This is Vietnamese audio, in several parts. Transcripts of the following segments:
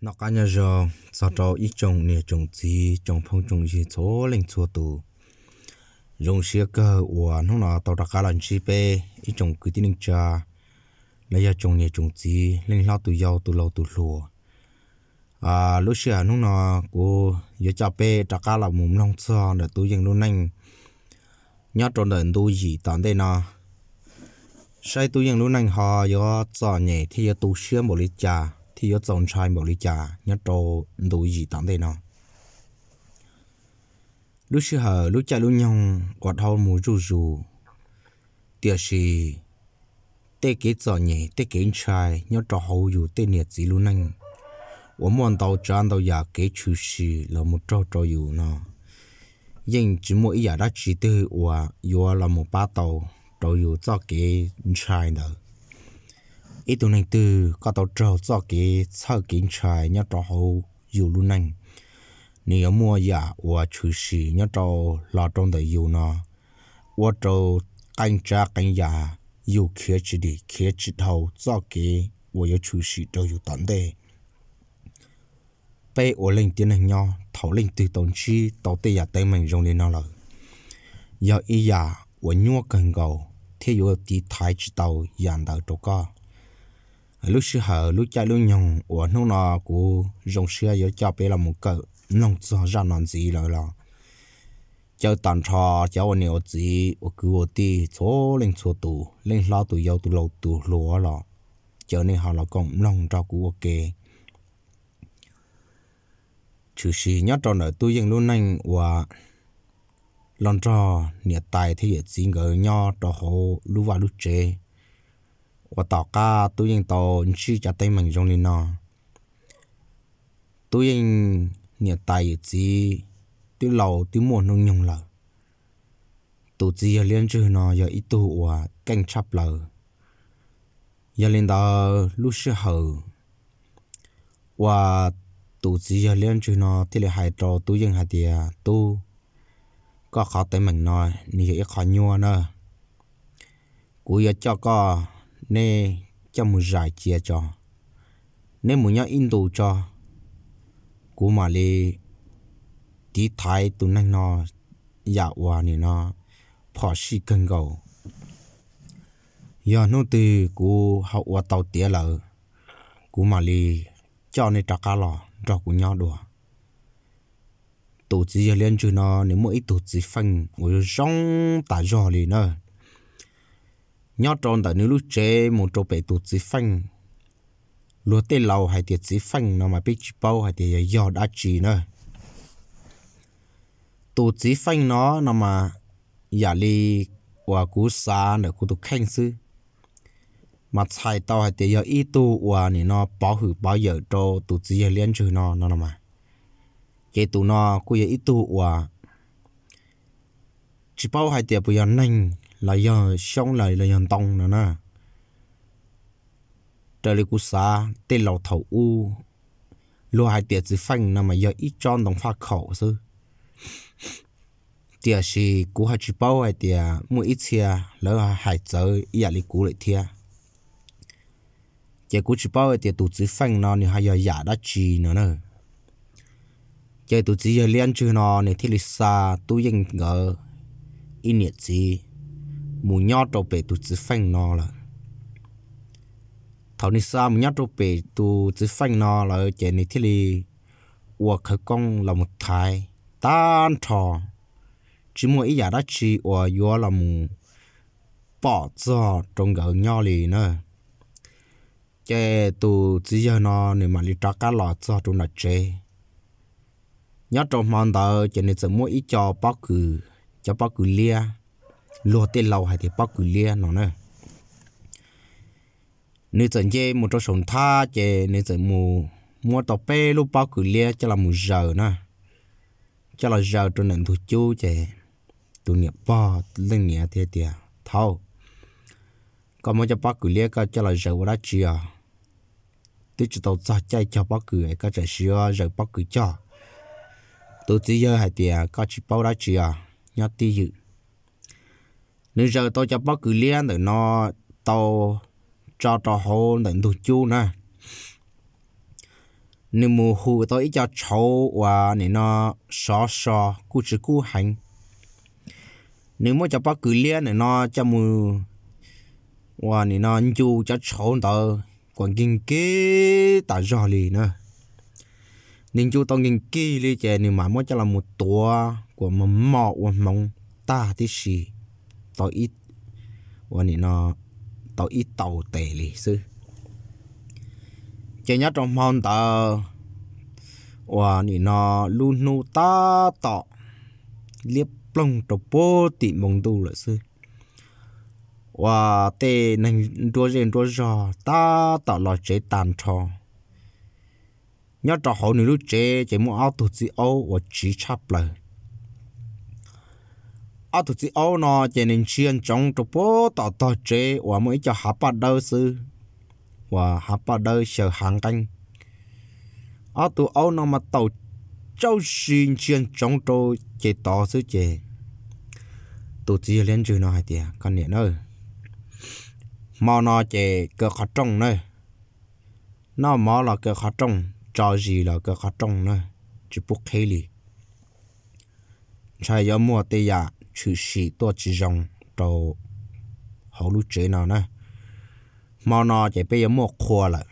nó cá nhân giờ sao cho ít trồng nè trồng gì trồng phong trồng gì số lên số tù dùng xe cơ của nó là tàu đặc cá lần chi pe ít trồng cứ tin cha lấy ra trồng nè trồng gì lên lao tù giàu tù lâu tù lùa à lúc xưa nó là cô giờ cha pe đặc cá là mồm nông sơn để tôi dành luôn anh nhớ tròn đợn tôi gì tạm đây nó sai tôi dành luôn anh họ do cho nhẹ thì tôi xưa một lít trà thì ở dòng trai một lý trà nhớ trâu đủ gì tạm thế nào lúc xưa hờ lúc cha lúc nhong quạt hao mù rù rù tiếc gì tê kế giỏ nhẹ tê kế trai nhớ trò hầu dù tê nhiệt gì luôn anh 我们到站到也给出去，那么找找有呢。因只么一夜的记得我，有那么把到，都有找给你穿的。ít tuần này từ có tàu trâu cho cái sau kiến trái nhớ trâu hậu dù luôn nành nếu mua giả và chữ sĩ nhớ trâu lo trong đời dù nó và trâu canh cha canh giả dù kia chỉ đi kia chỉ thầu cho cái và yếu chữ sĩ đâu dù tận đây bây ở linh tiếng này nhau thảo lên từ tổng chi tàu tây giả tây mình rong lên nó rồi giờ ý giả và nhua cần cầu thế yếu tí thái chỉ tàu dàn đầu chỗ co lúc xưa hở lúc chạy lúc nhồng của nó nọ của rồng xưa giờ cho bé là một cỡ nông cho ra nón gì rồi là cho tàn trò cho anh nhiều gì ở cứ ở đi chỗ lên chỗ tù lên lo tù yêu tù lâu tù lúa lọ cho nên họ là con lòng cho của ok chủ sĩ nhớ trò nợ tôi dân luôn anh và lòng trò nhiệt tài thế giới gì ngờ nho trò hồ lúc vào lúc chế 我大家都应到去家对门中的呢，都应你大日子对老对莫弄用了，都只要连着呢要一度我更差了，要连到六十后，我都只要连着呢，这里还找都应还的都。có khó tới mình nói, như vậy khó nhua nữa. Cúi cho có nè cho một giải chia cho nên một nhau in đồ cho cú mà lê tí thái tụ năng nó dạ hòa nè nó phỏ xì cân gầu giờ nó từ cú học hòa tàu tía lợ cú mà lê cho nè trả cá lò cho cú nhau đùa tổ chức liên chứ nó nếu mỗi tổ chức phân ngồi rong tả giò lì nữa nhớ tròn tại nữ lúc chế một chỗ bể tụt chỉ phanh lúa tê lâu hay tiệt chỉ phanh nó mà biết chỉ bao hay tiệt giờ đã chỉ nữa tụt chỉ phanh nó nó mà giả li và cú xa nữa cú tụt khen sư mà chạy tàu hay tiệt giờ ít tu và nè nó bỏ hử bỏ giờ cho tụt chỉ liên chữ nó nó mà cái tụ nó cú giờ ít tu và chỉ bao hay tiệt bây giờ nhanh là do ờ, sống lại là dân tông nữa nè trời lý của xã tên lầu thầu u lúa hai tiệt chỉ phanh nằm mà giờ ít tròn đồng phát khẩu sư tiệt gì cú hai chú bao hai tiệt mua ít chia lỡ hai giờ giờ lý cú lại thiệt chỉ cú chỉ bao hai tiệt tụ chỉ phanh nó thì hai giờ giả đã chi nữa nè chỉ tụ chỉ giờ liên chữ nó thì lịch xa tụ yên ngờ ít nhiệt gì mù nhau trâu bể tụ chỉ phanh nó là thảo ni sao mù nhau trâu bể tụ chỉ phanh nó là chế này thì li ua khởi công là một thái tan trò chỉ mua ý giả đã chỉ ua yếu là mù bỏ cho trong gỡ nhau lì nữa chế tụ chỉ giờ nó nếu mà li trả cá lọ cho chúng là chế nhớ trong mòn tờ chế này chỉ mua ý cho bao cử cho bao cử lia lúa tê lâu hay thì bóc cùi lia nó nè nếu chẳng chê một chỗ sống tha chê nếu chẳng mù mua tàu pe lúc bóc cùi lia cho là một giờ nè cho là giờ cho nên thu chú chê tụi nghiệp bò lên nhà thế tiệt thâu còn một cho bóc cùi lia cái cho là giờ đó chưa tôi chỉ tàu cho chạy cho bóc cùi cái chạy xưa giờ bóc cùi cho tôi chỉ giờ hay tiệt có chỉ bao đó chưa nhớ tí dự nếu giờ tôi cho bác cứ liên để nó tàu cho trò hôn để đủ chu nè nếu mù hù tôi cho cháu và nên nó xó xó cú chữ cú hành nếu mà cho bác cứ liên để nó cho mù và nên nó chu cho cháu tờ còn kinh kế ta rõ lì nè. nên chú tao kinh kỳ lì chè nếu mà mới cho là một tua của mầm mọ của mong ta thì xì tàu ít và nị nó tàu ít tàu tệ lì sư chỉ nhớ trong mòn tờ và nị nó luôn nu ta tọ liếp plong tàu bố tị mong tu lợi sư và tê nành đua rèn đua giò ta tọ lò chế tàn trò nhớ trò hậu nữ lúc chế chế mua áo tụt gì âu và chỉ chắp lời ở tụt chỉ ô nó chỉ nên chuyên trong trụ bố ta tỏ chế và mới cho hạ bà đơ sư và hạ bà đơ sở hàng canh ở tụ ô nó mà tàu cháu xin chuyên trong trụ chế tỏ sư chế tụt chỉ lên chữ nó hay tiệt con nhện ơi mà nó chế cơ khó trông nơi nó mà là cơ khó trông cho gì là cơ khó trông nơi chỉ bút khê lì chạy ở mùa tây à chú sĩ tua chỉ rong đầu hậu lũ chế nào nè mà nó chạy bây giờ mua khoa lại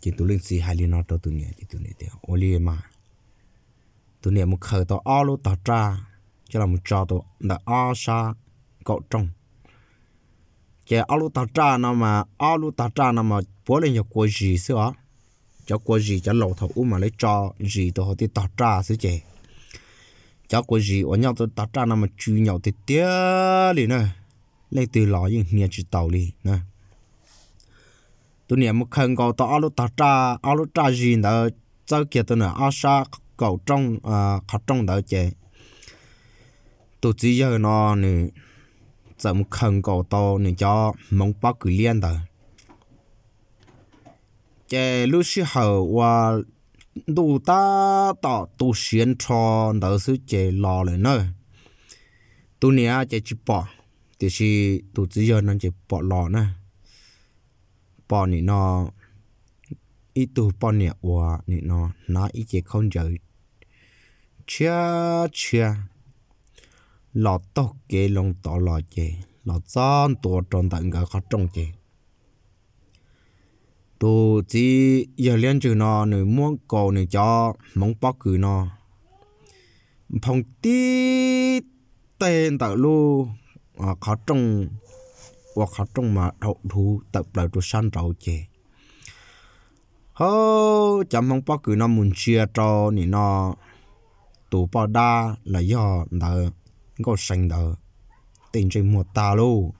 chỉ tụi linh sĩ hai linh nó đầu tụi nhẹ chỉ tụi nhẹ thì ô li mà tụi nhẹ một khởi tao ao lũ tao tra cho là một trò tụi là ao xa cậu trong chỉ ao lũ tao tra nó mà ao lũ tao tra nó mà bố lên cho cô gì xưa cho cô gì cho lẩu thầu u mà lấy trò gì tụi họ thì tao tra xứ chè cháu của gì ở nhau tôi tao trang nằm chú nhau thì tiếc đi nè lấy từ lò những nhà chỉ tàu đi nè tôi niệm một khăn cầu tao alo tao trang, alo trang gì đó cháu kia tôi nè áo sa cầu trong à khát trong đó chơi tôi chỉ giờ nó nè cháu một khăn cầu tao nè cho mong bác cứ liên đó chơi lúc sau, hậu đủ ta tỏ tu xuyên cho đỡ sự chế lò lên nơi tu nia chế chỉ bỏ thì chỉ tu chỉ giờ nó chế bỏ lò nè bỏ nị nó ít tu bỏ nia và nị nó nó ít chế không giờ chia chia lò tóc kế lông tỏ lò chế lò chân tua tròn tận cả khó trông chế tôi chỉ giờ liên chữ nó nửa muốn cầu nửa cho mong bóc cử nó phong tí tên tạo lu à, khó trông và khó trông mà đậu thú tập lại cho săn rau chè hô chấm mong bóc cử nó muốn chia cho nỉ nó tụ bỏ đa là do nợ có sinh nợ tình trình một ta luôn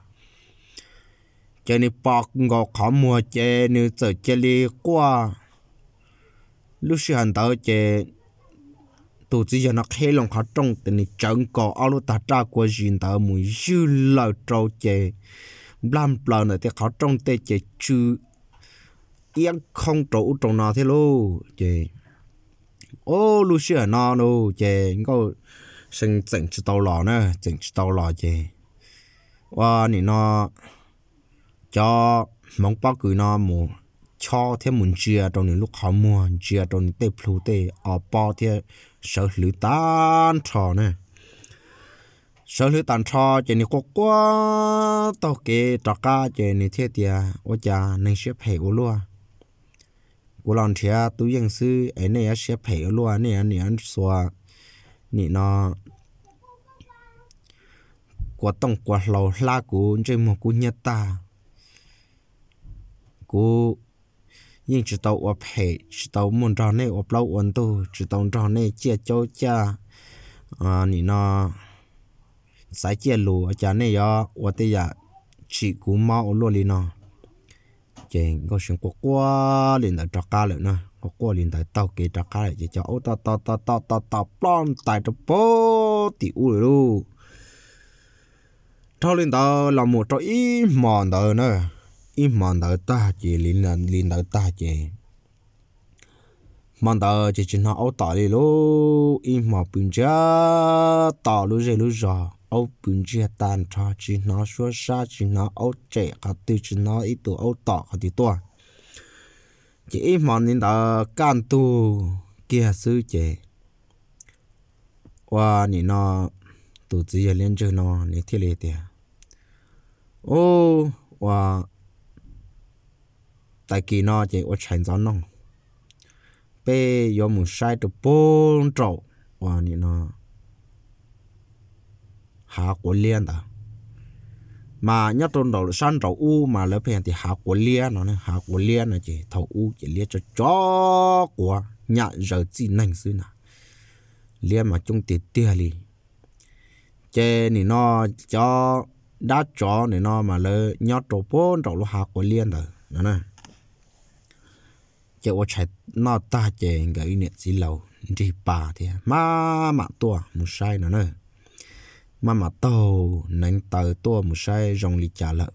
chế ni bọc ngọ khó mua chế ni sợ chế li qua lúc xưa hắn tới chế tổ chức cho nó khé lòng khó trông thì ni chẳng có ao lúc ta tra qua gì ta mùi dư lờ trâu chế làm lờ nữa thì khó trông tê chế chứ yên không trâu trông nó thế lô chế ô lúc xưa nó nô chế ngô sinh chỉnh chỉ tàu lò nè chỉnh chỉ tàu lò chế và ni nó cho mong bao cử nó mù cho thêm muốn chia trong những lúc khó mua chia trong những tệp plu tê ở bao thế sở hữu tan trò nè sở hữu tan trò cho những quốc quá tao kê trò ca cho những thế tia ô cha nên xếp hệ ô luôn của lòng thia à, tú dân sư ấy này xếp hệ ô luôn này à, à, anh anh xóa nị nó của tông của lầu la của trên một của nhật ta cú nhưng chỉ tàu ở hệ chỉ tàu muốn tròn này ở lâu ổn tu chỉ tàu tròn này chia cho cha à nị nó sai chia lù ở cha này yo ở tây giờ chỉ cú mau luôn đi nó chuyện có chuyện quá quá liền tại trọ cá lại nè quá quá liền tại tàu kia trọ cá lại chỉ cho ô tàu tàu tàu tàu tàu tàu plon tại trọ bố tiểu rồi luôn thâu lên tàu là một trọ ít mòn tàu nữa ít mòn đỡ ta chỉ liền lần liền đỡ ta chỉ mòn đỡ chỉ chỉ nó ấu tỏ đi lô ít mò bún chả tỏ lú dây lú giò ấu bún chả tan cho chỉ nó xua xa chỉ nó ấu trẻ cả tư chỉ nó ít tụ ấu tỏ cả tí tua chỉ ít mòn nên đỡ can tu kia sư chỉ qua nị nó tụ chỉ liên chơi nó nị thiết lệ tiệt ô và tại kỳ nó chỉ ở chén gió nong bé yo mu sai tu bông trâu và ni nó hạ của liên đó mà nhất trong đầu san trâu u mà lớp hàng thì hạ của liên nó hạ của liên nó chỉ thầu u chỉ liên cho chó quá, nhà giờ chỉ nành xứ nào liên mà chung tiền tiền đi, chế ni nó cho đã chó ni nó mà lỡ nhót trâu bông trâu lúa hạ của liên đó nè chế ô chạy nó ta chế cái nè chỉ lầu đi bà thì à. má mà tua mu sai nữa nữa mà mà tàu nánh tàu tua mu sai rong lì trả lợ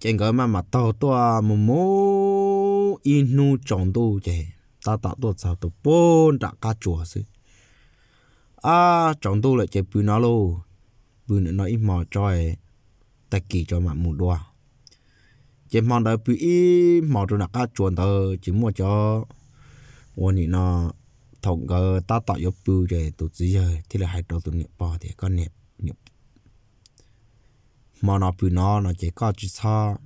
chế cái mà mà tàu tua mu mu inu trồng tu chế ta tạo tua sao tu bốn đã cá chùa sư à trồng tu lại chế bự nó lô bự nó ít mò trời ta kỳ cho mà mù đua chỉ mong đợi bị mò rồi nạc chuồn tờ chỉ mua cho ôn nhị nó thòng gờ ta tạo yếu bưu rồi tụt gì rồi thì là hai đầu tụi nhị bỏ thì con nhị nhị mà nó bưu nó nó chỉ có chỉ sao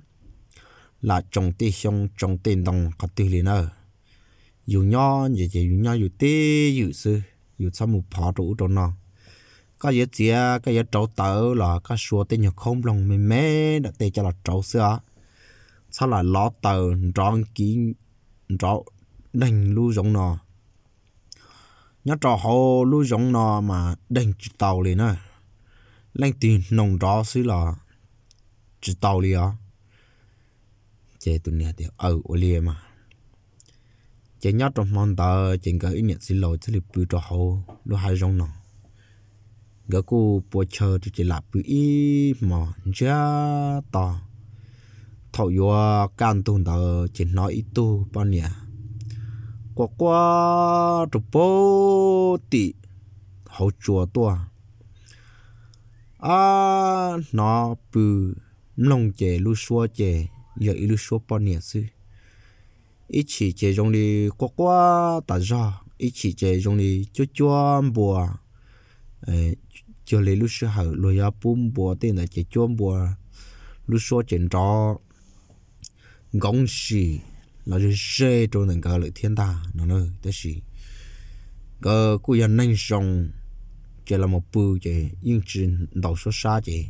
là trồng tê xong trồng tê đồng có tê liền nữa dù nho nhị chỉ dù nho dù tê dù sư dù sao một phá rủ trong nó có yếu gì cái yếu trâu tớ là cái xua tê nhị không lòng mềm mềm, để cho là trâu xưa sau là lo tờ rong ký rõ đành lưu giống nó nhớ trò hồ lưu giống nó mà đành chữ tàu liền á lên tiền nồng rõ xí là chữ tàu liền á chế tụi nè thì ở ô liền mà chế nhớ trong mong tờ chế gỡ ý niệm xí lỗi chứ lịp bự trò hồ lưu hai giống nó gỡ cô bùa chờ thì chế lạp bự ý mà chá tàu thọ yo can tu đó chỉ nói tu bao nhiêu qua qua chụp bố tị hậu chùa tua à nó bự lòng chè lu xua chè giờ ít lu xua bao nhiêu sư ít chỉ chè trong đi qua qua ta ra ít chỉ chè trong đi chua chua bùa ờ, cho lấy lu xua hậu lo ya bùm bùa tên là chè chua bùa lu xua chè trò gong xì là chỉ cho nên cái lợi thiên ta nó nơi thế cái cô dân nhanh xong chỉ là một bữa chỉ yên chín đầu số xa chỉ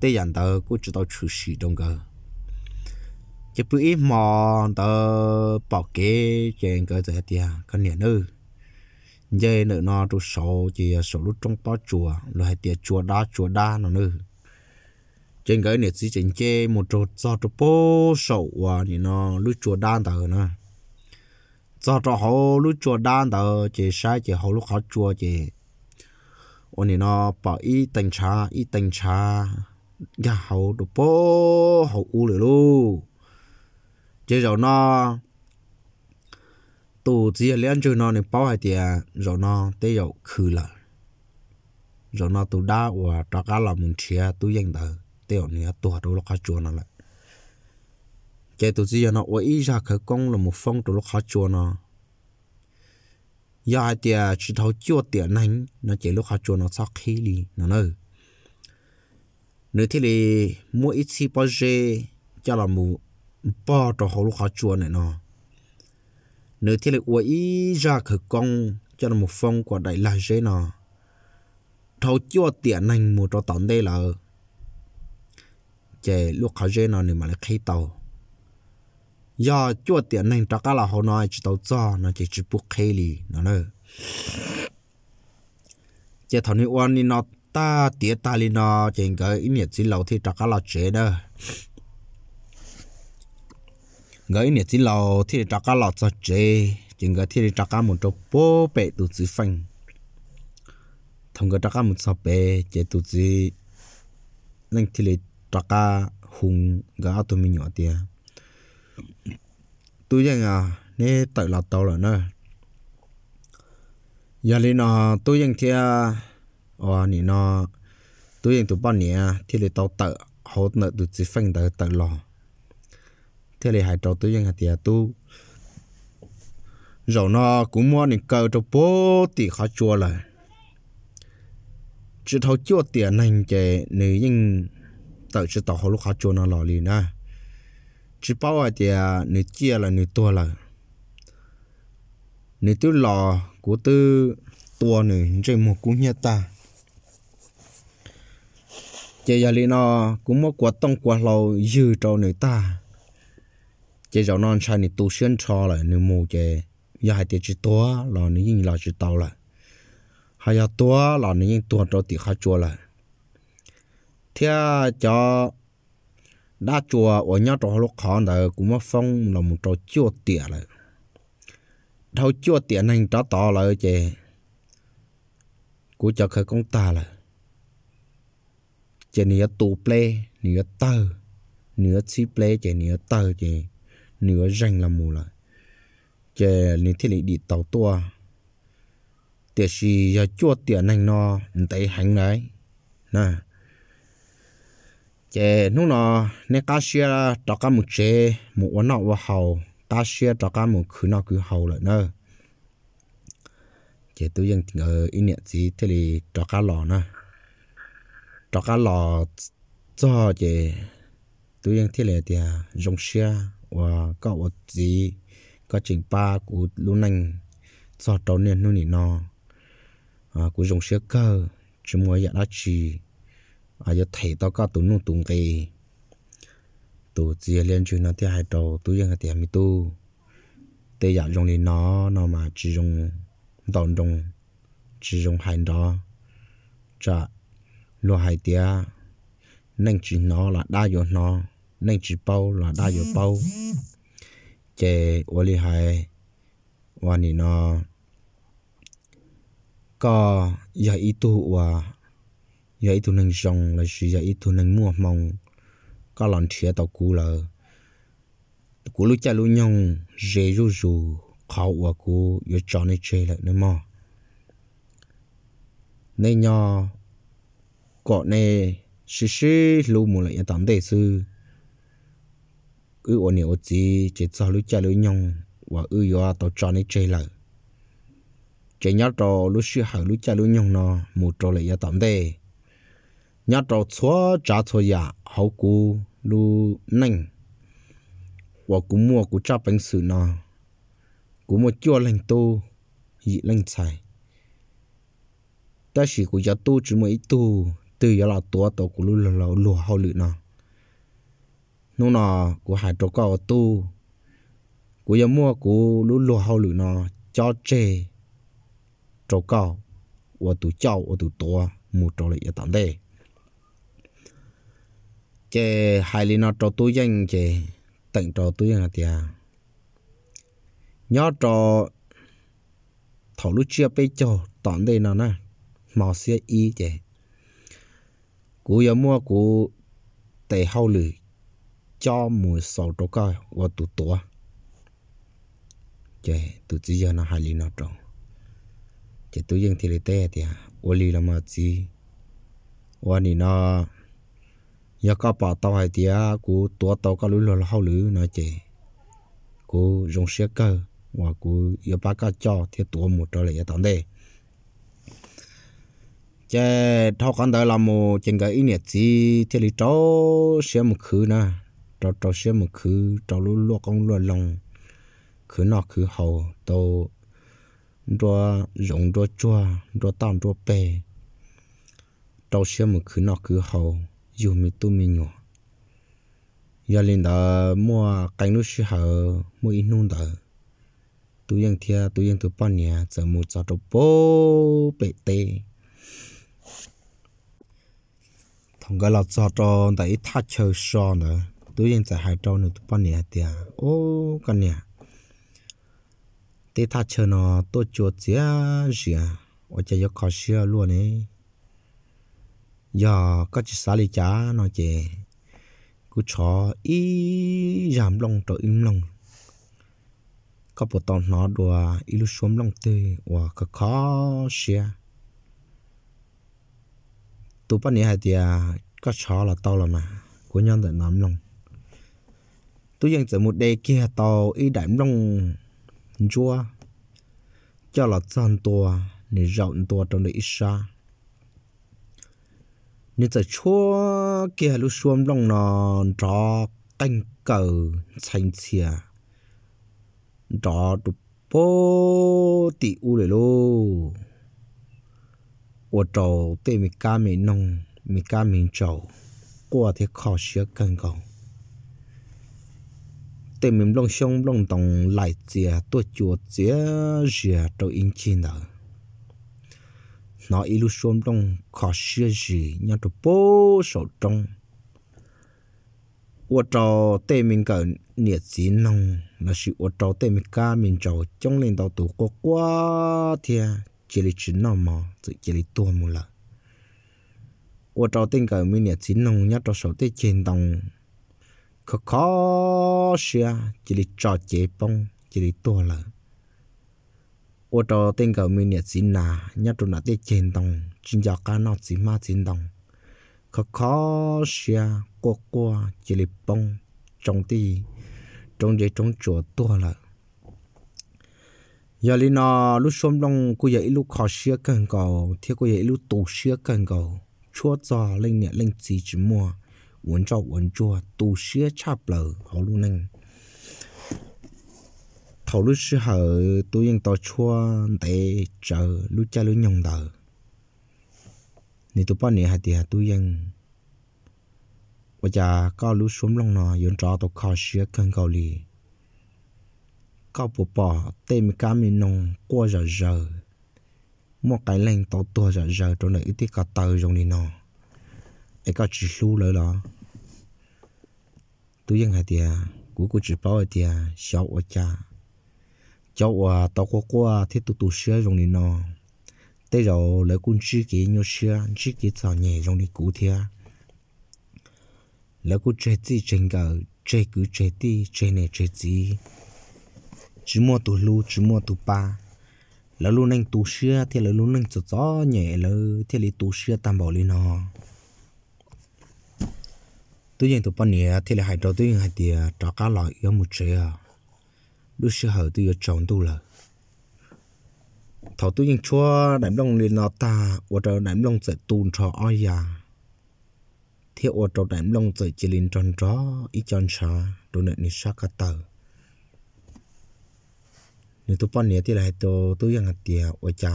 thế dân ta chỉ tao chủ sĩ đông cơ chỉ bữa ít mà ta bảo kế chuyện gì cái này nữa giờ nữa nó tụ sổ chỉ sổ lúc trong bao chùa rồi hay tiệt chùa đa chùa đa nó nữa trên cái này chỉ chỉnh chê một chỗ cho chỗ bố sầu và thì nó lúc chùa đan tờ nữa cho cho họ lúc chùa đan tờ chỉ sai chỉ họ lúc họ chùa chỉ ôn thì nó bỏ ít tình cha ít tình cha nhà họ đồ bố họ u rồi luôn chỉ rồi nó tụ chỉ liên chơi nó để bảo hai tiền rồi nó để rồi khử lại rồi nó tụ đá và tất cả là mình chia tụ dân tờ tiêu nia tua đồ lọc chua nó lại cái tụi gì nó ôi ra khởi công là một phong đồ lọc chua nó giờ dạ, thì chỉ thấu chua tiền này nó chỉ lúc họ chua nó sắc khí đi nó nơi nếu thế thì mua ít xí bao giờ cho là mù bỏ cho họ lúc họ chua này nó nếu thế là uy ra khởi công cho là một phong của đại lai dễ nó thấu chua tiền này một cho tận đây là chế lúc khó dễ nó nên mà lại khi tàu do chúa tiền nên cho các là họ nói chỉ tàu cho nó chỉ chỉ buộc khi lì nó nữa chế thằng này uan đi nó ta tía ta lì nó chế cái ý niệm chỉ lâu thì cho các là chế đó cái ý niệm chỉ lâu thì cho các là cho chế chế cái thì cho các một chỗ bố bệ tụ chỉ phanh thằng qua cho các một sập bệ chế tụ chỉ nên thì taka hùng gã tụi mình nhỏ tia tôi rằng à nè tại là tàu là nơi giờ lên nó tôi rằng thia ờ nè nó tôi rằng tụi bọn nè thì lấy tàu tự hỗ trợ tụi chỉ phanh tự tự lò thì lấy hai trò tôi rằng tia tôi rồi nó cũng muốn những cơ cho bố thì khó chua lại chỉ thấu chua tiền này chè nếu nhưng tờ chỉ tàu hồ lúc khó chỗ nó lò nè chỉ bao à thì nửa chia là nửa tua là nửa tua lò của tư tua nửa chơi một cú nhẹ ta chỉ giờ lì nó cũng mất quả tông quả lò cho nửa ta chỉ giờ non sai nửa tu xuyên cho là nửa mù giờ hai thì chỉ tua là nửa nhìn là chỉ tàu là hai giờ tua là nửa nhìn tua cho thì khó chỗ là thì cho đa chùa ở nhà trò lúc khó là cũng mà phong là một trò chùa tỉa rồi đâu chùa tỉa này trò to là chè cũng cho khởi công ta rồi, chè nửa tù ple nửa tơ nửa chi ple chè nửa tơ chè nửa rành là mù rồi, chè nửa thiết lý đi tàu tua tiệt gì giờ chùa tỉa này nó thấy hành đấy nè chế nú nó nè cá xia trọ cá một chế một quán nọ vào hầu cá xia trọ cá một khứ nọ cứ hầu lại nơ chế tôi dân ở ý niệm gì thế thì trọ cá lò nè trọ cá lò cho chế tôi dân thế là thì dùng xia và có vật gì có trình ba của lũ nành cho trâu nên nô nỉ nó à, của dùng xia cơ chúng mới dạ đó chỉ à giờ thầy tao cả tụ nụ tụng tê tụ chia liên chuyện nó thì hai đầu tụ dân thì mi tu tê giả dùng thì nó nó mà chỉ dùng đòn dùng chỉ dùng hai đó chả lo hai tia nên chỉ nó là đa dụng nó nên chỉ bao là đa dụng bao chế ô li hai và nó có giờ ý tu và giờ ít thu nâng rong là sự giờ ít thu nâng mua mong có lòng chia tàu cú là cú lúc cha lúc nhông dễ rú rú khó và cú giờ cho nên chơi lại nữa mà nên nhỏ cọ này sư sư lu mù lại tạm đề sư ư ổn nhiều gì chỉ cho lúc cha lúc nhông và ư yo tàu cho nên chơi lại chỉ nhớ trò lúc sư hậu lúc cha lúc nhông nó mù trò lại tạm đề nhà trò xóa trả cho nhà hậu cụ lu nành và cũng mua cũng cha bánh sử nọ cũng mua chua lành tô dị lành xài ta chỉ của giá tu chỉ mới tu từ giá là tua tàu của lu là là lùa hậu lự nọ nó nọ của hải trò cao tu của giá mua của lu lùa hậu lự nọ cho chê trò cao và tụ chào và tụ tua một trò lại tạm đây chế hai lý nó trò túi danh chế tận trò túi danh thì à nhớ trò thầu lúc chưa bây cho tạm đây nó nè mò xe y chế cú giờ mua cú tệ hậu lử cho mùi sầu trò coi và tụ tủa chế tụ chỉ giờ nó hai lý nó trò chế tụ dân thì lấy tê thì à ô lý là mà gì ô lý nó ya ka pa tao hai tia ku tua tao cá lu lo hau lu na che ku rong xe cơ và ku ya pa cá cho thì tua một trở lại tao đây che thao kan đời làm một chừng cái ít nhất gì thì lý cho xe một khứ na cho cho xe một khứ cho lu lu con lu lòng khứ nọ khứ hậu tao rồi rong rồi chua rồi tao rồi bè cho xe một khứ nọ khứ hậu dù mi tu mi nhỏ giờ lên đó mua cái nút sư hở mua ít nung đó tu yên thia tu yên tu bao nhiêu, giờ mua cho đồ bố bể tê thằng cái là cho cho tại ít thắt chơi so nữa tu yên tại hai trâu nữa tu pan nhà tia ô cái nhà tê thắt chơi nó tôi chuột gì à, ở chơi có khó xưa luôn ấy giờ có chỉ xả lý chả nói chè cứ chó ý giảm lòng trở im lòng có bộ tông nó đùa ý lúc xuống lòng tư và có khó xe tụ bắt này thì tia à, có chó là tàu là mà của nhân tại nắm lòng tôi dân từ một đề kia tàu ý đảm lòng chua cho là chân tua để rộng tua trong đời xa nên giờ chúa kia lúc xuống lòng nó rõ canh cờ thành xìa rõ đục bố tị u lệ lô ô trầu tê mì ca mì nông mì ca mì trầu qua thế khó xía cân cầu tê mì lòng xong lòng tòng lại chìa tôi chùa chìa rìa trầu in chín nào nó ilu xôm trong khó xưa gì nhau tụ bố sổ trong ô trò tê mình cỡ nhiệt dí nông nó sự ô trò tê mình ca mình trò trong lên tàu tụ có quá thia chỉ là chỉ nó mà tự chỉ là tua mù lợ ô trò tên cỡ mình nhiệt dí nông nhau trò sổ tê trên đồng khó khó xưa chỉ là trò chế bông chỉ là tua lợ ô tô tên cầu mình nhật xin nà nhất trụ nà tê chén đồng chính giờ cá nọ chỉ ma chén đồng khó khó xia cô cô chỉ lịp bông trong ti, trong dây trong chùa tua là giờ lý nó lúc xóm đông cô dậy lúc khó xia cần cầu thì cô dậy lúc tù xia cần cầu chúa giò linh nhẹ linh chỉ chỉ mua uốn cho uốn chua tù xia chạp lờ họ luôn nâng thầu lúc sư hở tôi yên tao chua để chờ lúc cha lúc nhông đời nếu tôi bao nhiêu hạt thì hạt tôi yên và giờ có lúc xuống lòng nó yên trò tôi khó sửa cơn cầu lì có bộ bỏ tên cá mình nông qua giờ giờ một cái lên tao tua giờ giờ trong này ít tí tờ trong này nọ, ấy có chỉ số lỡ đó tôi yên hạt thì của cô chỉ bảo thì xấu ở cha cháu à tao có qua thì tụt tụt xe trong này nó tới rồi lấy con chi cái nhau xe chi cái sao nhẹ trong đi cũ thia lấy con chơi gì chân cả chơi cứ chơi đi chơi này chơi gì chỉ mua tụt lu chỉ mua tụt ba lấy lu nâng tụt xe thì lấy lu nâng cho gió nhẹ lấy thì lấy tụt xe tạm bảo lên nó tôi nhận tụi bạn nhẹ thì là hai trò tôi hai tiền trò cả lòi ở một chơi à lúc xưa hở tôi chọn tôi là thọ tôi nhưng chúa đảm lòng liền nó ta ở trở đảm lòng sẽ tuôn cho ai ya à? thế ở trở đảm lòng sẽ chỉ liền tròn rõ ý chọn sa đồ nợ ni sa cả tờ nếu tôi bận nhớ thì lại tôi tôi ยัง tiệt ở cha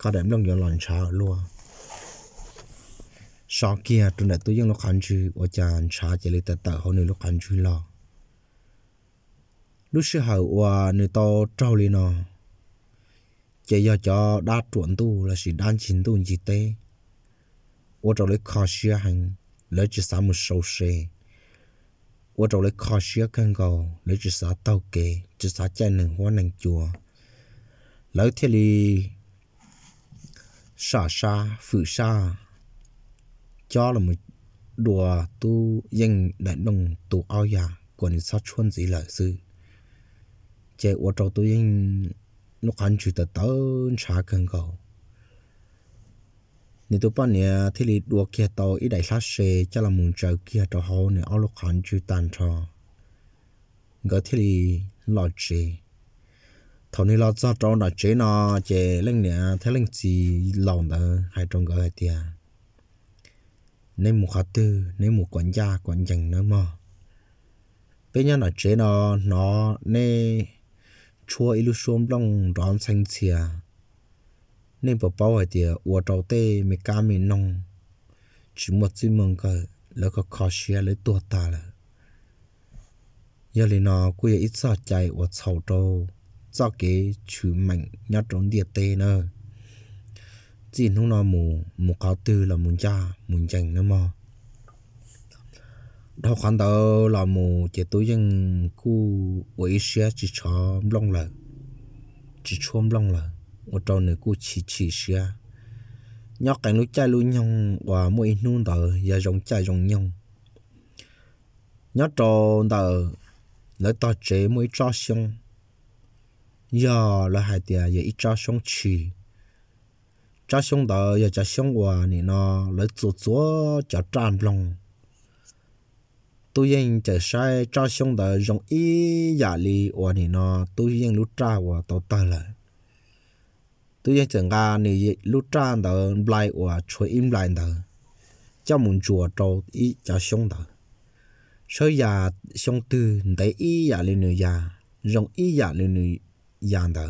cả đảm lòng giờ lòn sa luôn sau kia tôi nợ tôi ยัง nó khăn chữ ở cha sa chỉ liền tờ tờ hơn nữa nó khăn chữ lo lúc sư hậu và nữ to trâu lên nó chỉ do cho đa chuẩn tu là sự đan chính tu chỉ tê và trâu lấy khó sư hành lấy chỉ sáng một sâu xe và trâu lấy khó sư khăn cầu lấy chỉ sáng tàu kê chỉ sáng chạy nâng hoa nâng chùa lấy thế li xa xa phụ xa cho là một đùa tu dân đại đồng tu ao nhà, của những sát chuôn gì lợi sư chế ở trong tôi yên nó cần chịu tới tới trả cần cầu nếu tôi bảo nè thì lì đua kia tàu ít đại sát xe cho là muốn chơi kia cho họ nè ở lúc cần chịu tan cho gỡ thì lì lo chế thầu này lo cho trong đó chế nó chế lên nè thế lên gì lòng đó hay trong gỡ hay tiền nên một khát tư nên một quản gia quản dành nữa mà bây giờ nó chế nó nó nên chua ilu shom long ron sang chia nên bảo bảo hay tiệt uo trâu tê mẹ cá mẹ nong chỉ một chút mừng cả là có khó xia lấy tua ta là giờ lên nó quê ít sợ chạy uo cháu trâu cho cái chú mạnh nhát trốn địa tê nữa chỉ nó nó mù mù cao tư là muốn cha muốn chành nữa mà đó khoảng đó là một chế tối dân cu ủy xe chỉ cho long lợ chỉ cho long lợ một trâu nữa cu chỉ chỉ xe nhóc cái lúc cha lúc nhong và mỗi nôn tờ và giống cha giống nhong nhóc trâu tờ lấy tờ chế mỗi cho xong giờ là hai tia giờ ít cho xong chỉ cho xong tờ giờ cho xong và nè nó lấy chỗ chỗ cho tràn lòng tôi yên chờ sai cho xong đời rong ý giả li và thì nó tôi yên lúc tra và tao ta lại tôi yên chẳng ga này lúc tra đó lại và chú im lại đó cho muốn chùa trâu ý cho xong đời sơ giả xong từ để ý giả li nữa giả rong ý giả li nữa giả đó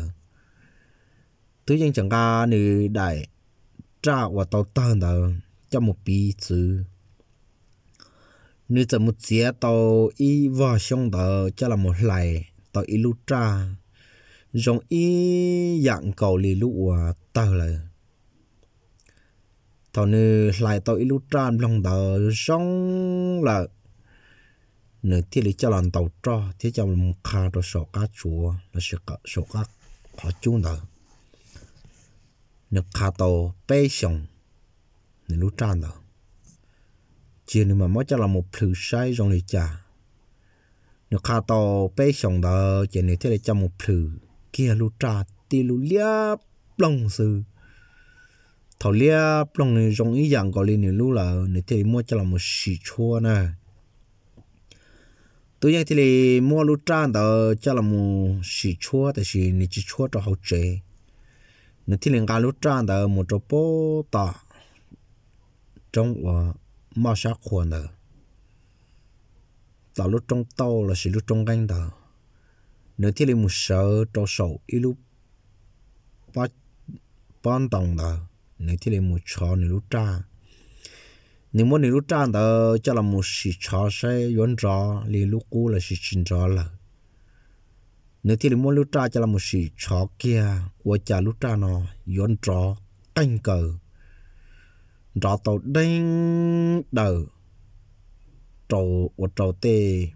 tôi yên chẳng ga này đại tra và tao ta đó cho một bí chữ nếu giờ một chia tàu y vào xong tờ cho là một lại tàu y lúc tra giống y dạng cầu lì lúc à tờ là tàu nữ lại tàu y lúc tra lòng tờ giống là nữ thiết lý cho là tàu cho thế cho một khá đồ sổ cá chúa là sẽ có sổ cá khó chung tờ nữ khá tàu bê xong nữ lúc tra tờ จียนมันมจะลำมือพลูใช้จงเลยจ้าเนื้อคาโตไปส่งเดอเจียนเทเลจะมือพลเกียรูต้าตีลูเลียปลงซือทอเลียปลงในจงอีอย่างก็เลยนื้อลู่ล่าเนืเทเลมัวจะลำมือสีชัวนะตัวอย่างเทเลมัวลู่จ้าเดอจะลำมือสีชัวแต่สีนี้จีชัวจะเข้าใจเนอเทเลการลู่จ้าเดอมัวจะโป้ต่อ中国。mà sao khổ nữa? tạo lúc trong tàu là sự lúc trong gánh đó nếu thiết lý một sợ trâu sầu ít lúc ba bán đồng đó nếu thiết lý một chó nếu lúc cha nếu muốn nếu lúc cha đó chắc là một sự chó sẽ yến rõ lý lúc cũ là sự chính rõ là nếu thiết lý muốn lúc cha chắc là một sự chó kia của cha lúc cha nó yến rõ canh cờ rõ tàu đinh đầu trầu ở trầu tê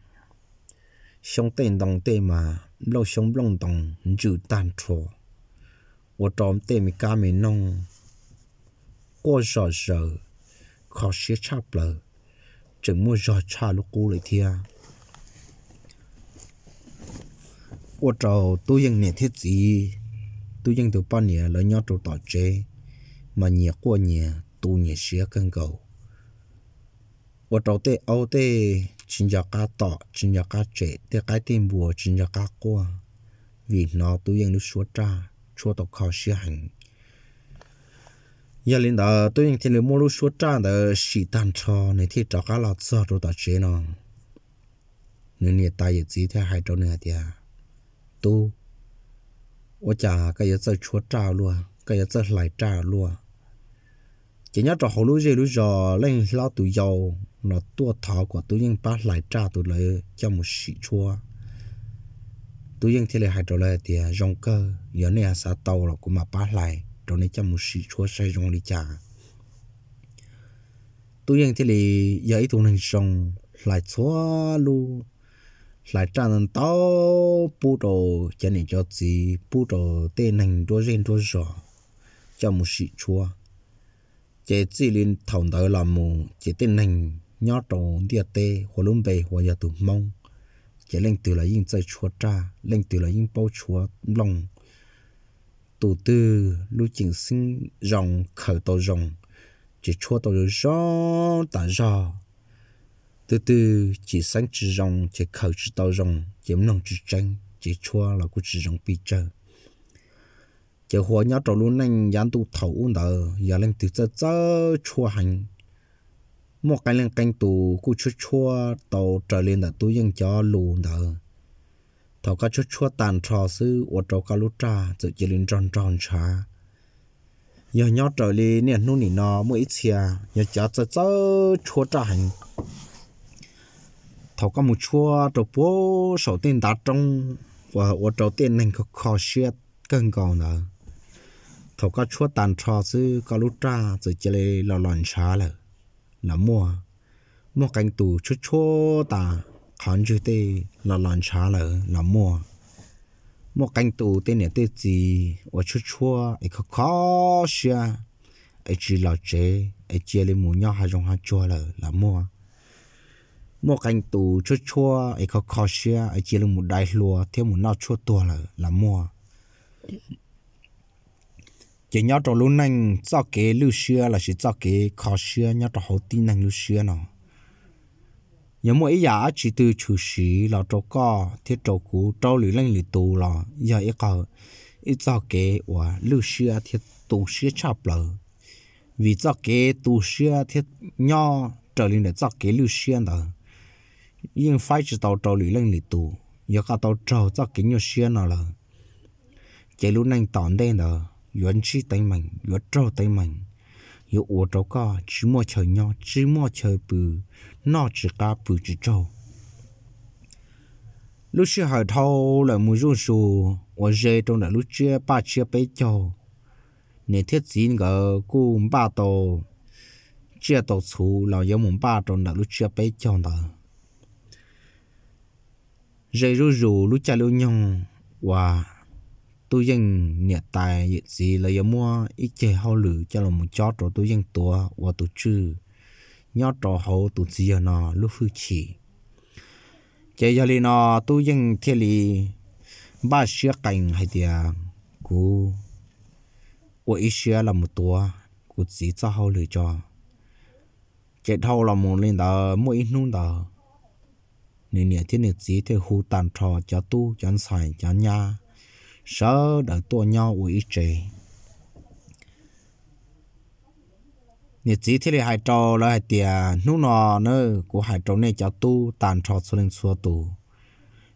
sống tên đồng tê mà lâu sống lòng đồng giữ tàn trổ ở trộm tê mì ca mì nông cô rõ rõ khó xế chạp lờ chừng mua rõ cha lúc cú lại thia ở trầu tôi dân nè thiết gì tôi dân từ ba nè lỡ nhỏ trầu tỏ chê mà nhẹ qua nhẹ tu nhẹ xía cân cầu và đầu tê âu tê chính giờ cá tọ chính giờ cá trẻ tê cái tên bùa chính giờ cá qua vì nó tu yên nó xuống ra chúa tộc khó xía hành giờ lên đó tôi nhìn thấy là mua lúc xuống ra đó xì tan cho nên thì cho cá lọt sợ rồi đó chế nó nên nhà ta dịch gì thế hai chỗ này thì tu 我家个也在出炸路，个也在来炸路。chỉ nhớ trò hồ lúa gì lúa giò lên lo tụi dầu nó tua thọ của tụi nhân bác lại trả tụi lợi cho một sĩ chua tụi nhân thì lại hai trò lợi thì dòng cơ giờ này xã tàu là của mà bác lại trò này cho một sĩ chua xây dòng đi trả tụi nhân thì lại giờ ít tụi nhân dòng lại xóa lu lại trả nên tao bù đồ cho nên cho gì bù đồ tên hành đua riêng đua giò cho một sĩ chua chế chỉ linh thòng tới làm mù chế tên nành nhót trong địa tê hồ lũng bề hồ giờ tụ mong chế linh từ là yên chơi chúa cha linh từ là yên bao chúa lòng tụ tư lưu chỉnh sinh rồng khởi tổ rồng chỉ chúa tổ rõ tả rõ từ từ chỉ sáng chỉ rồng chỉ khởi chỉ tổ rồng chỉ nông chỉ tranh chỉ chúa là của chỉ rồng bị chơi giờ hoa nhá trâu luôn nành dán tu thấu nợ giờ lên từ giờ giờ chua hành một cái lên canh tù cô chua chua tàu trở lên là tôi dân cho lù nợ thầu cá chua chua tàn trò sư ở trâu cá lú trà tự chỉ lên tròn tròn trà giờ nhá trở lên nè nô nỉ nó mới ít xia giờ chả giờ giờ chua trà hành thầu cá một chua trâu bố sầu tên đá trong và ở trâu tên nành có khó xiết cân cầu nợ thầu có chúa tàn trò sư có lúc ra rồi chè lê lò lòn xá lờ là mua mua cánh tù chúa chúa ta khón chú tê lò lòn xá lờ là mua mua cánh tù tê nè tê gì ở chúa chúa ấy khó khó xia ấy chỉ lò chế ấy chơi lê mù nhau hai dòng hai chúa lờ là mua mua cánh tù chúa chúa ấy khó khó xia ấy chơi lê mù đại lúa, thêm mù nào chúa tua lờ là mua chỉ nhớ trò luôn nành cho kế lưu xưa là chỉ cho kế khó xưa nhớ trò hậu tin nành lưu xưa nó nhớ mỗi giả chỉ từ chủ sĩ là trò co thiết trò cũ trò lưỡi lên lưỡi tù là giờ ít cờ ít cho kế và lưu xưa thiết tù xưa chập lờ vì cho kế tù xưa thiết nho trở lên để cho kế lưu xưa đó nhưng phải chỉ tàu trò lưỡi lên lưỡi tù giờ cả tàu trò cho kế nhau xưa nào là chỉ lúc nành tòn đây đó yuan chi tay mình yuan trâu tay mình yu ua trâu co chỉ mua chơi nhau chỉ mua chơi bự nó chỉ cá bự chỉ trâu lúc xưa hỏi thâu là mua rú sù ua dê trong là lúc chia ba chia bấy châu nè thiết gì ngờ cô ba tổ chia tổ chú là yếu mùng ba trong là lúc chia bấy châu đó rồi rú rú lúc cha lưu nhung và tôi dân nhà tài gì gì là giờ mua ít chơi hao lử cho là một chó rồi tôi dân tua và tôi chư nhớ trò hậu tôi gì nó lúc phu chỉ chơi giờ li nó tôi dân thiên li ba sữa cảnh hay thì cú của ít sữa là một tua của chỉ cho hao lử cho chạy thâu là một lên đó mỗi ít nung đó nên nhà thiên liệt gì thì hú tàn trò cho tu cho anh cho nhà sợ đợi tôi nhau ủy trì nhiệt chỉ thế này hai trò là hai tiền nút nọ nữa của hai trò này cháu tu tàn trò số lên xua tù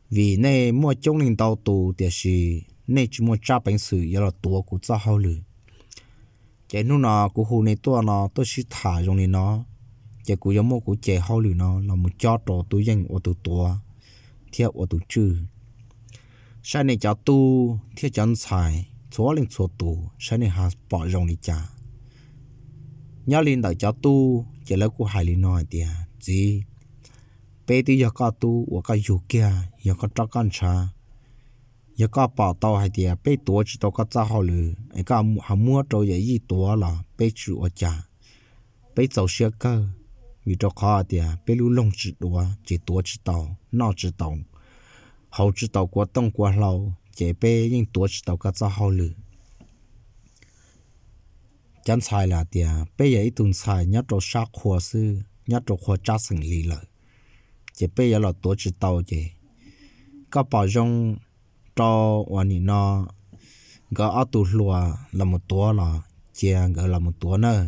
vì này mua chống lên tàu tù thì là này chỉ mua cha bánh sử giờ là tua của cha hậu lử cái nút nọ của hồ này tua nọ tôi chỉ thả trong này nó cái của giống mua của trẻ hậu lử nó là một cho trò tôi dành ô tù tua theo ô tù trừ sai này cho tu thiết chắn xài chúa lên chúa tu sai này hà bỏ rồng đi cha nhớ lên đợi cho tu chỉ lấy của hai lên nói tiền gì bé tí giờ có tu của cái dù kia giờ có cho con cha giờ có bỏ tàu hay tiền bé tuổi chỉ tàu có cha họ lử ấy có hàm mua trâu vậy gì tuổi là bé chủ ở cha bé giàu xe cơ vì cho khó tiền bé lưu lông chỉ tuổi chỉ tuổi chỉ tàu nó chỉ tàu hầu chỉ tàu qua tông qua lâu chế bê nhưng tuổi chỉ tàu cá cho hầu lử chẳng sai là tiệt bây giờ ít tuần sai nhất rồi sát khoa sư nhất rồi khoa cha sinh lý lợi chế bây giờ là tuổi chỉ tàu chế các bảo trong cho hoàn ni nó gỡ ở tù lùa là một tuổi là chế gỡ là một tuổi nữa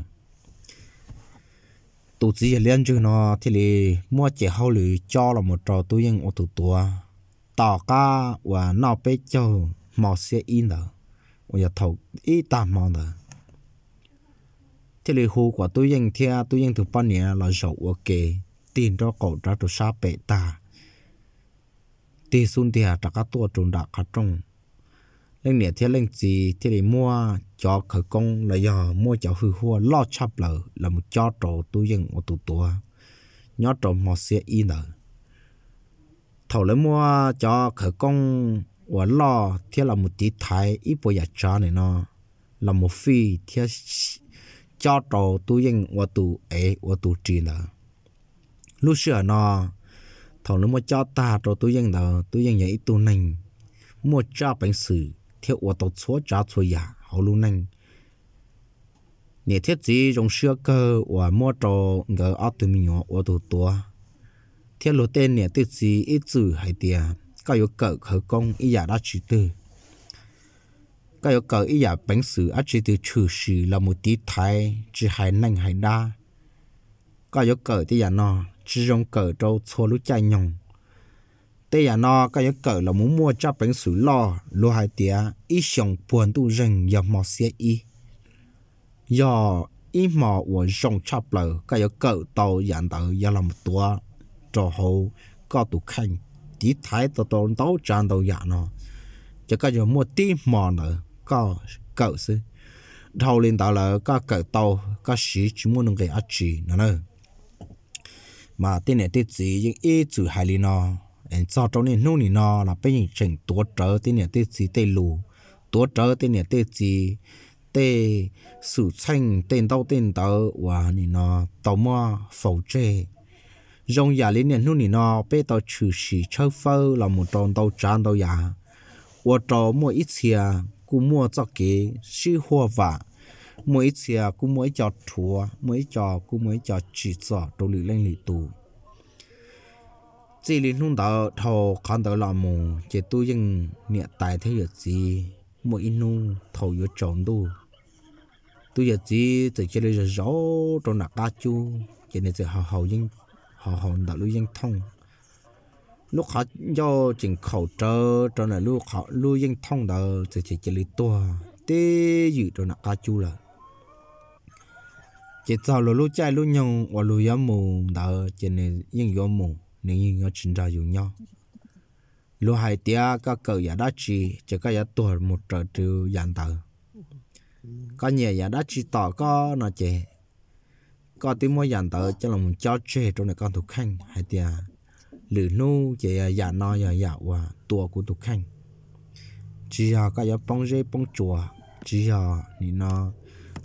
tụ chỉ liên chứ nó thì mua chế hậu lử cho là một trò tôi yên ô tụ tuổi ต่อก็ว่านอไปเจอหมอเสียอินเดอว่าอย่าถูกอีตามมองเดอที่เลยหูกว่าตัวยังเทียตัวยังถูกป้อนเนี่ยเราจบว่าเกตีนรอกดรัตุชาเปตาตีสุนเทียตะกัตัวจุนดักขัดตรงเรื่องเนี่ยเทียเรื่องจีที่เลยมั่วจอขกงเลยยอมั่วจอหือหัวลอดชับเลยแล้วมันจอโตตัวยังอตุตัวย้อนโตหมอเสียอินเดอ thầu lấy mua cho khởi công và lo thì là một tí thái ít bộ giờ cho này nó là một phi thì cho trò tu yên và tu ấy và tu trì là lúc xưa nó thầu lấy mua cho ta trò tu yên là tu yên vậy tu nành mua cho bánh sử thì và tàu số cho số nhà họ luôn nành nè thiết gì trong xưa cơ và mua trò ngờ ở từ mình nhỏ và tu tua thiên lô tên nè tự chí ít chữ hay tìa có yếu cỡ khởi công ý giả đã chữ tư có yếu cỡ ý giả bánh sử á chữ tư trừ sử là một tí thái chỉ hay nành hay đa có yếu cỡ thì giả nó chỉ dùng cỡ trâu xô lũ chai nhồng tê giả nó có yếu cỡ là muốn mua cho bánh sử lo lô hay tìa ít xong buồn tu rừng dòng mò xe ý, do ít mò của dòng chắp lờ có yếu cỡ tàu dạng tàu do là một tua trò họ có tụ khanh chỉ thái tổ tổ tấu tràn đầu dạ nó cho cái giờ mua tí mò nữa có cậu sư đầu lên tạo là có cậu tàu có sĩ chỉ muốn nông cái ác chỉ nó nữa mà tên này tên gì những ý chữ hài lý nó em cho trong này nô này nó là bây giờ chỉnh tổ trở tên này tên gì tên lù tổ trở tên này tên gì tên sự xanh tên tàu tên tàu và này nó tàu mua phẩu chơi dòng giả lý niệm nút nỉ nó bê tàu trừ sĩ chơi phơ là một tròn tàu tràn tàu giả và trò mua ít xìa à, cú mua cho kế sư hoa vả mua ít xìa à, cú mua cho chúa mua cho cú mua cho chỉ cho đồ lý lên lý tù chỉ lý nung đạo thầu khán đạo là mù chỉ tu dân niệm tài thế giờ gì mua ít nung thầu yếu tròn tu tu giờ gì chỉ chỉ lý rõ trong nạc ca chu chỉ nên chỉ hào hào dân họ họ đã lưu dân thông lúc họ do chỉnh khẩu trợ cho nên lúc họ lưu dân thông đó thì chỉ chỉ lý tua tê gì cho là cá chú là chỉ sau lúc lúc chạy lúc nhung và lúc yếm mù đó chỉ nên yên yếm mù nên yên yếm chính ra dùng nhau lúc hai tia các cậu giả đã chỉ chỉ các giả tuổi một trợ trừ dạng tờ có nhiều giả đã chỉ tỏ có nó chỉ có tí mua dàn tờ cho lòng cho chê trong này con thuộc khanh hay tia à, lử nu chỉ giả à, dạ no giả giả và tua của thuộc khanh chỉ là có giờ bông dê bông chùa chỉ là thì nó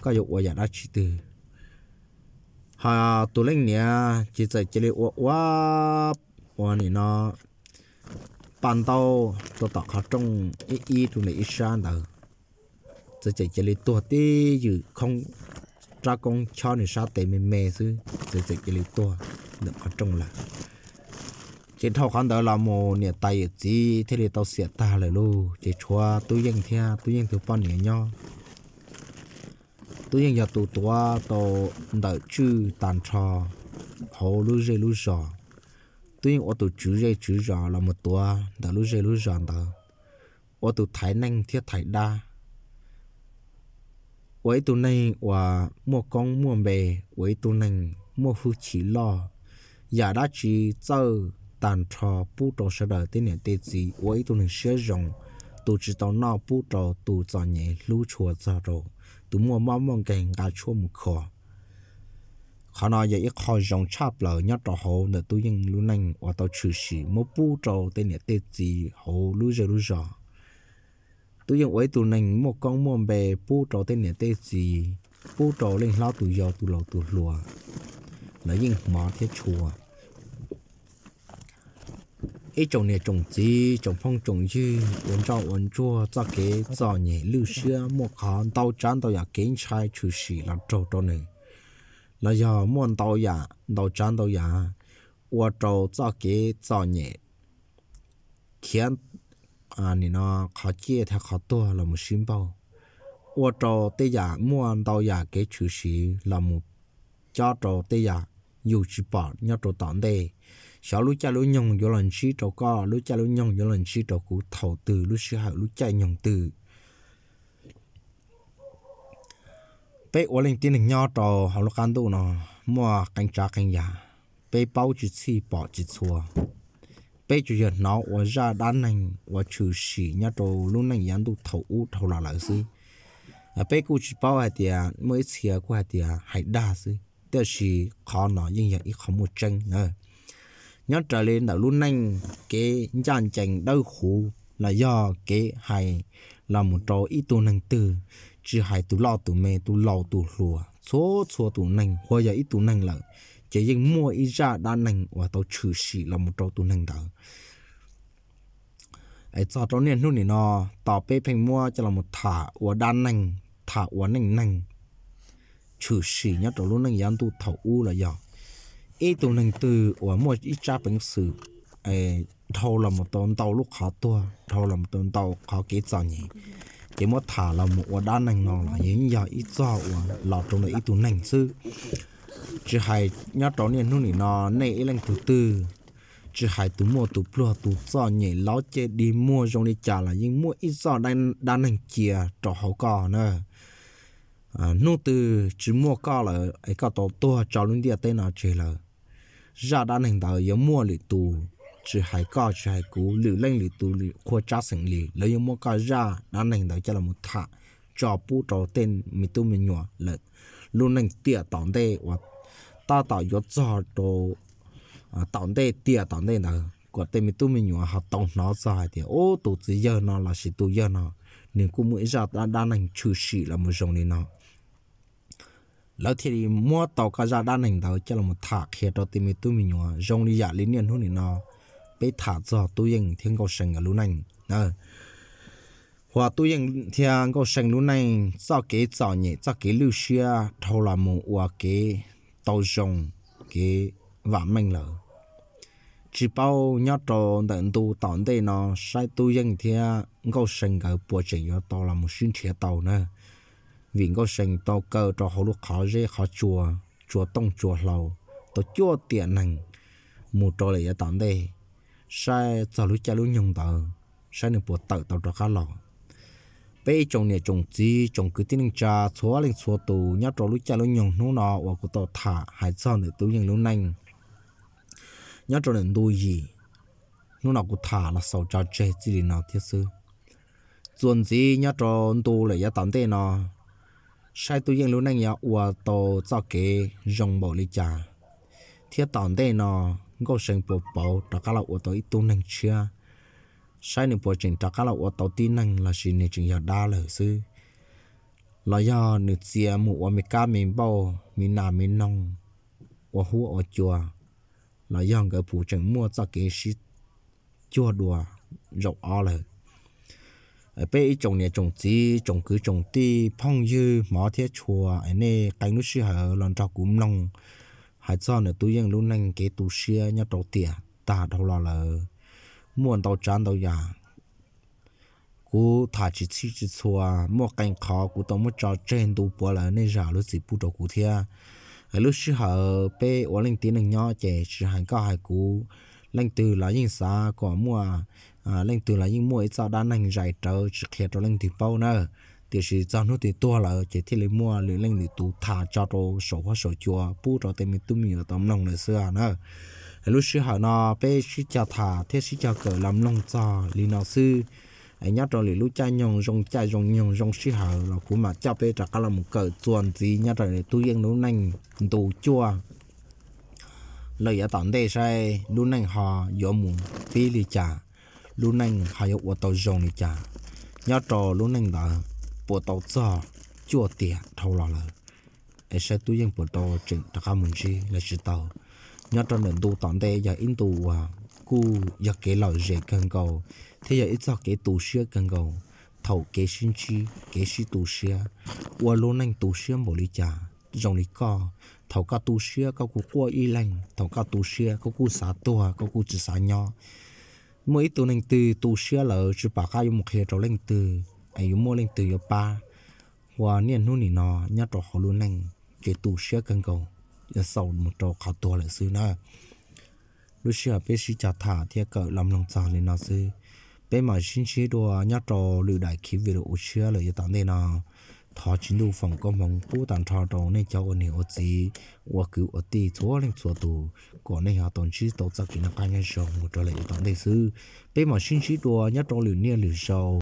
có giờ qua giả dạ đã chỉ từ hà tụ linh nè à, chỉ giờ chỉ lấy qua qua qua thì nó bàn tàu tụ tọt họ trong y y tụ này ít san đầu chỉ chỉ lấy tua tí dự không tra công cho nên sao tệ mình mè chứ sẽ sẽ cái lý to được ở trong là chỉ thâu khoản đó là một nhà tay chỉ thế thì tao sẽ ta lại luôn chỉ cho tôi dân thea tôi dân thứ bao nhiêu nhau tôi dân giờ tụ tua tàu đợi chữ tàn trò hồ lú rê lú giò tôi dân ô tụ chữ rê chữ giò là một tua đợi lú rê lú giò đó ô tụ thái năng thiết thái đa với tu này và mua con mua bè với tu này mua phụ chỉ lo giả đã chỉ chơi tàn trò bu trò sợ tên này tên gì với tu này sử dụng tu chỉ tao nó bu trò tu cho nhẹ lưu chùa rồi tu mua mắm mong cảnh cả chua một khó khả năng giờ dùng chắp lỡ nhất trò hồ nữa tu mua bu trò tên này tên gì hồ lưu giờ lưu tu dùng ấy tu nành một con muôn bè pu trò tên nè tê gì pu trò lên lo tu giò tu lò tu lua nó dùng mỏ thiết chùa ý trồng nè trồng gì trồng phong trồng gì uống cho uống chua cho kế cho nhẹ lưu xưa một con tàu chán tàu giả kiến trai chủ sĩ là trâu trâu này là giờ muốn tàu giả tàu chán tàu giả uống trâu cho kế cho nhẹ khiến à nè nó khó chia theo khó là một sim bao ô trò tê giả mua tàu giả kế chủ sĩ là một cho trò tê giả chỉ bỏ nhớ trò tọn đề sau lúc cha lúc nhung vô lần xí trò co lúc cha lúc nhung vô lần xí trò cũ thầu từ lúc xí lúc cha nhung từ bé ô linh tiên nhau trò hậu lúc ăn đồ nó mua canh trà canh giả bé bao chỉ xí bỏ chỉ xua bây giờ nó ở ra đan này ở chủ sĩ nhà đồ lúc này yến tu thầu u thầu là lợi gì à bây giờ chỉ bảo hạt tiền mỗi xe của hạt tiền hãy đa gì đó là khó nó nhưng mà ít khó một chân nữa nhớ trở lên là lúc này cái gian chành đau khổ là do cái hay là một trò ít tu năng từ chỉ hay tu lo tu mê tu lo tu lùa số số tu năng hoặc là ít tu năng lợi chỉ riêng mua ít ra đa nành và tàu trừ xì là một trâu tu nành đó ấy cho trâu nên lúc này nó tàu bê phèn mua cho là một thả và đa nành thả và nành nành trừ xì nhá trâu luôn nành gián tu thầu u là giàu ít tu nành từ và mua ít ra bình sử, ấy thâu là một tàu tàu lúc khó tua thâu là một tàu tàu khó kế cho nhỉ chỉ một thả là một đa nành nó là những giờ ít cho và lọt trong này ít tu nành sư chứ hay nhớ đó nè nó nỉ nó nãy lần thứ tư chỉ hai tụ mua tụ plua tụ cho nhảy láo chê đi mua trong đi trả là nhưng mua ít cho đang đang hành kia cho hậu cò nè. à nô từ chỉ mua cò là ấy cò tổ tua cho luôn đi tên nó chỉ là ra đang hành tàu yếu mua lì tụ chỉ hai cò chỉ hai cú lì lên lì tụ lì khoa cha sành lì lấy yếu mua cò ra đang hành tàu cho là một thả cho bu cho tên mình tu mình nhỏ lợn luôn nâng tia tỏng đây và ta tạo yếu cho đồ à, tỏng đây tia tỏng đây nào, của tên mình tu mình nhỏ học tỏng nó dài thì ô tổ chức giờ nó là chỉ tu giờ nó nên cũng mỗi giờ ta đang nâng trừ sĩ là một dòng này nó lão thì mua tàu cá ra đang nâng tàu cho là một thả kia cho tên mình tu mình nhỏ dòng đi giả lý niên hơn này nó bị thả do tu yên thiên cầu sành ở lúc này nè và tôi yên thì có sinh lúc này cho cái cho nhẹ cho cái lưu xia thâu là một và cái tàu dùng cái và mình lỡ chỉ bao nhớ trò tận tu tận đây nó sai tôi yên thì có sinh cái bộ trình cho tàu là một xuyên chia tàu nữa vì có sinh tàu cơ cho họ lúc khó dễ khó chùa chùa tông chùa lầu tàu chùa tiền nặng một trò lại ở tận đây sai cho lúc cha lúc nhung tàu sai nên buộc tàu tàu cho khá lòng bé chồng nè chồng chi chồng cứ tin cha xóa lên xóa tù nhát trò lũ cha lũ nhung nô nọ và cô tao thả hải sao nữa tôi nhung lúc nanh nhát trò nên đôi gì nô nọ cô thả là sau cha chết gì nào thiết sư chuẩn gì nhát trò đồ lại ya tạm thế nọ sai tôi nhung lũ nanh ya và tao cho kế dùng bỏ lý cha thiết tạm thế nọ ngô sinh bộ bộ đó cả là của tôi tu nâng chưa sai nửa bộ trình trả cá là ô tàu tin năng là xin nửa trình giờ đa là sư là do nửa chia mũ ô mi cá mi bao mi nà mi nông ô hú ô chùa là do người phụ trình mua cho cái sĩ chùa đùa rộng ô là ở bên ít trồng nè trồng chỉ trồng cứ trồng ti phong dư mỏ thiết chùa anh nè cánh núi sư hở lon trò cúm nông hạt cho nửa túi yên lúc năng cái tu xia nhá trâu tỉa ta đâu lo là muôn đâu chán đâu già cú thả chỉ chỉ chỉ xua mua cành khó cú tàu mua trò trên tù bùa là nên rào lúc gì bù cho cú thia à lúc sư hở bê ổ linh tí nâng nhỏ trẻ chỉ hành cao hai cú linh từ là những xa có mua linh từ là những mua ít sao đa nành giải trở chỉ khía cho linh thì bao nơ thì sự cho nó thì tua là chỉ thiết lấy mua lưỡi linh thì tù thả cho đồ sổ hoa sổ chùa bù cho tên mình tùm nhiều tóm nồng nữa xưa nơ lúc sư họ nó bé sư cha thả thế sư cha cởi làm lòng trò lì nó sư anh nhắc rồi lúc cha nhong rong cha rong nhong rong sư họ là cũng mà cha về trả cả là một cỡ chuồn gì nhắc rồi tôi yên lúc nành tù chua lời ở tổng đề sai lúc nành họ dỗ mùng phi lì cha lúc nành họ dỗ tàu rong lì cha nhắc rồi lúc nành đó bộ tàu trò chưa tiệt thâu lò rồi ai sẽ tôi yên bộ tàu chỉnh trả cả một gì là chỉ tàu nhớ trong đường tu tọn tê giờ in tu à cu giờ kế lời rể cần cầu thế giờ ít cho kế tu sửa cần cầu thầu kế sinh chi kế sĩ tu sửa qua luôn anh tu sửa một lý trà dòng lý co thầu ca tu sửa có cụ qua y lành thầu ca tu sửa có cụ xả tua có cụ chỉ xả nhỏ mỗi tu nên từ tu sửa là chỉ bà ca dùng một hệ trâu lên từ ai dùng mua lên từ yo ba và niên nu nỉ nó nhát trò họ luôn anh kế tu sửa cần cầu giờ dạ sau một trò khảo tua lại sư na lúc xưa bé sĩ trả thả thì cỡ làm lòng sàng lên nó sư bé mà xin xí đồ nhát trò lự đại khí về độ xưa là giờ tạm thế nào thọ chính đồ phòng công phòng bố tàn trò trò nên cháu ổn ở gì và cứ ở tì chúa lên chúa tù còn nên hạ tồn chí tổ chức kỹ năng cá nhân sầu một trò lại tạm thế sư bé mà xin xí đồ nhát trò lự nia lự sầu